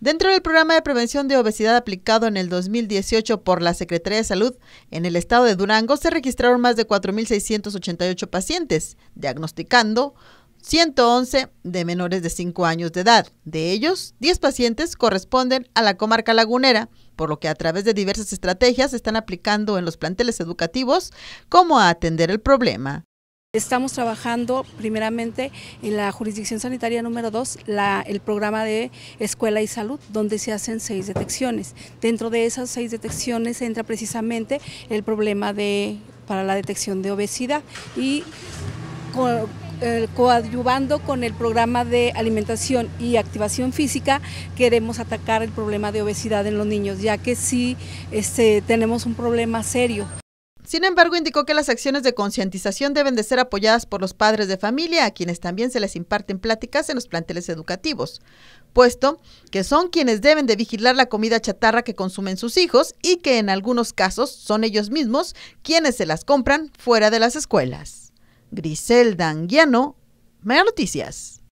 Dentro del programa de prevención de obesidad aplicado en el 2018 por la Secretaría de Salud, en el estado de Durango se registraron más de 4.688 pacientes, diagnosticando 111 de menores de 5 años de edad. De ellos, 10 pacientes corresponden a la comarca lagunera, por lo que a través de diversas estrategias se están aplicando en los planteles educativos cómo atender el problema. Estamos trabajando primeramente en la jurisdicción sanitaria número 2, el programa de escuela y salud, donde se hacen seis detecciones. Dentro de esas seis detecciones entra precisamente el problema para la detección de obesidad y eh, coadyuvando con el programa de alimentación y activación física, queremos atacar el problema de obesidad en los niños, ya que sí este, tenemos un problema serio. Sin embargo, indicó que las acciones de concientización deben de ser apoyadas por los padres de familia, a quienes también se les imparten pláticas en los planteles educativos, puesto que son quienes deben de vigilar la comida chatarra que consumen sus hijos y que en algunos casos son ellos mismos quienes se las compran fuera de las escuelas. Griselda Anguiano, Mega Noticias.